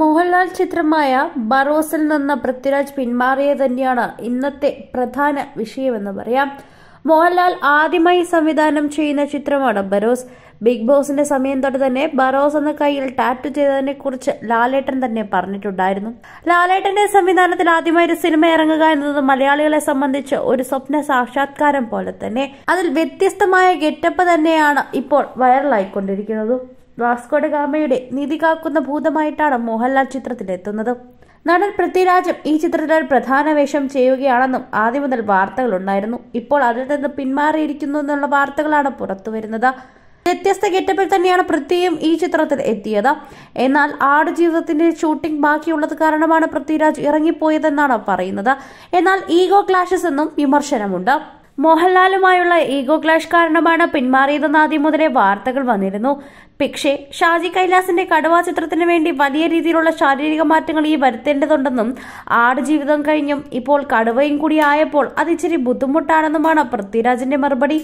മോഹൻലാൽ ചിത്രമായ ബറോസിൽ നിന്ന് പൃഥ്വിരാജ് പിന്മാറിയത് തന്നെയാണ് ഇന്നത്തെ പ്രധാന വിഷയമെന്ന് പറയാം മോഹൻലാൽ ആദ്യമായി സംവിധാനം ചെയ്യുന്ന ചിത്രമാണ് ബറോസ് ബിഗ് ബോസിന്റെ സമയം തൊട്ട് തന്നെ ബറോസ് എന്ന കയ്യിൽ ടാറ്റു ചെയ്തതിനെ കുറിച്ച് ലാലേട്ടൻ തന്നെ പറഞ്ഞിട്ടുണ്ടായിരുന്നു ലാലേട്ടന്റെ സംവിധാനത്തിൽ ആദ്യമായി ഒരു സിനിമ ഇറങ്ങുക എന്നത് മലയാളികളെ സംബന്ധിച്ച് ഒരു സ്വപ്ന സാക്ഷാത്കാരം പോലെ തന്നെ അതിൽ വ്യത്യസ്തമായ ഗെറ്റപ്പ് തന്നെയാണ് ഇപ്പോൾ വൈറലായിക്കൊണ്ടിരിക്കുന്നത് വാസ്കോഡ ഗാമയുടെ നീതി കാക്കുന്ന ഭൂതമായിട്ടാണ് മോഹൻലാൽ ചിത്രത്തിലെത്തുന്നത് നടൻ പൃഥ്വിരാജും ഈ ചിത്രത്തിൽ പ്രധാന വേഷം ചെയ്യുകയാണെന്നും ആദ്യം മുതൽ വാർത്തകളുണ്ടായിരുന്നു ഇപ്പോൾ അതിൽ നിന്ന് പിന്മാറിയിരിക്കുന്നു എന്നുള്ള വാർത്തകളാണ് പുറത്തുവരുന്നത് വ്യത്യസ്ത ഗെറ്റപ്പിൽ തന്നെയാണ് പൃഥ്വിയും ഈ ചിത്രത്തിൽ എത്തിയത് എന്നാൽ ആടുജീവിതത്തിന്റെ ഷൂട്ടിംഗ് ബാക്കിയുള്ളത് കാരണമാണ് പൃഥ്വിരാജ് ഇറങ്ങിപ്പോയതെന്നാണ് പറയുന്നത് എന്നാൽ ഈഗോ ക്ലാഷസ് എന്നും വിമർശനമുണ്ട് മോഹൻലാലുമായുള്ള ഈഗോ ക്ലാഷ് കാരണമാണ് പിന്മാറിയതെന്ന് ആദ്യം മുതലേ വാർത്തകൾ വന്നിരുന്നു പക്ഷേ ഷാജി കൈലാസിന്റെ കടുവാ ചിത്രത്തിന് വേണ്ടി വലിയ രീതിയിലുള്ള ശാരീരിക മാറ്റങ്ങൾ ഈ വരുത്തേണ്ടതുണ്ടെന്നും ജീവിതം കഴിഞ്ഞും ഇപ്പോൾ കടുവയും കൂടി ആയപ്പോൾ അതിച്ചിരി ബുദ്ധിമുട്ടാണെന്നുമാണ് പൃഥ്വിരാജിന്റെ മറുപടി